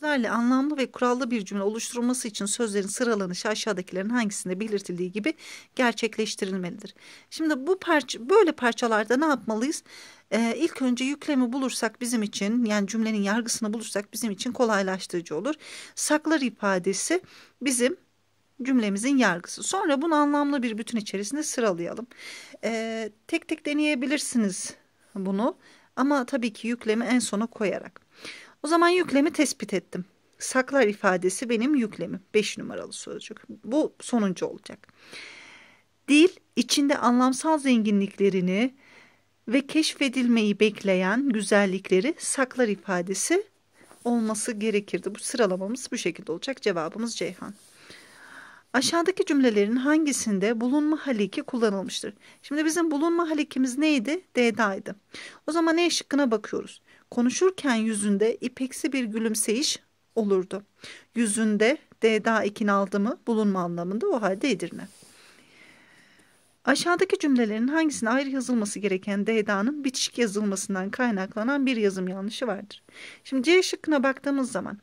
Sözlerle anlamlı ve kurallı bir cümle oluşturulması için sözlerin sıralanışı aşağıdakilerin hangisinde belirtildiği gibi gerçekleştirilmelidir. Şimdi bu parça böyle parçalarda ne yapmalıyız? Ee, ilk önce yüklemi bulursak bizim için yani cümlenin yargısını bulursak bizim için kolaylaştırıcı olur. Saklar ifadesi bizim cümlemizin yargısı. Sonra bunu anlamlı bir bütün içerisinde sıralayalım. Ee, tek tek deneyebilirsiniz bunu ama tabii ki yüklemi en sona koyarak. O zaman yüklemi tespit ettim. Saklar ifadesi benim yüklemim. Beş numaralı sözcük. Bu sonuncu olacak. Dil içinde anlamsal zenginliklerini ve keşfedilmeyi bekleyen güzellikleri saklar ifadesi olması gerekirdi. Bu sıralamamız bu şekilde olacak. Cevabımız Ceyhan. Aşağıdaki cümlelerin hangisinde bulunma haliki kullanılmıştır? Şimdi bizim bulunma halikimiz neydi? D'daydı. O zaman E şıkkına bakıyoruz. Konuşurken yüzünde ipeksi bir gülümseyiş olurdu. Yüzünde D'da ekin mı bulunma anlamında o halde Edirne. Aşağıdaki cümlelerin hangisine ayrı yazılması gereken D'da'nın bitişik yazılmasından kaynaklanan bir yazım yanlışı vardır. Şimdi C şıkkına baktığımız zaman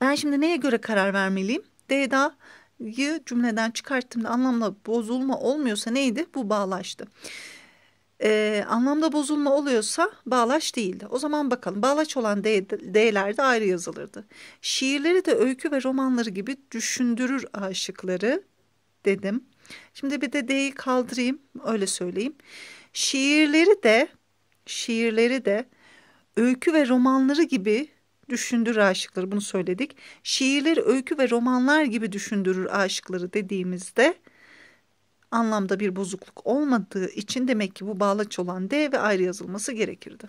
ben şimdi neye göre karar vermeliyim? D'da yı cümleden çıkarttığımda anlamla bozulma olmuyorsa neydi? Bu bağlaştı e, anlamda bozulma oluyorsa bağlaç değildi. O zaman bakalım bağlaç olan D'ler de ayrı yazılırdı. Şiirleri de öykü ve romanları gibi düşündürür aşıkları dedim. Şimdi bir de D'yi kaldırayım öyle söyleyeyim. Şiirleri de şiirleri de öykü ve romanları gibi düşündürür aşıkları bunu söyledik. Şiirleri öykü ve romanlar gibi düşündürür aşıkları dediğimizde anlamda bir bozukluk olmadığı için demek ki bu bağlaç olan D ve ayrı yazılması gerekirdi.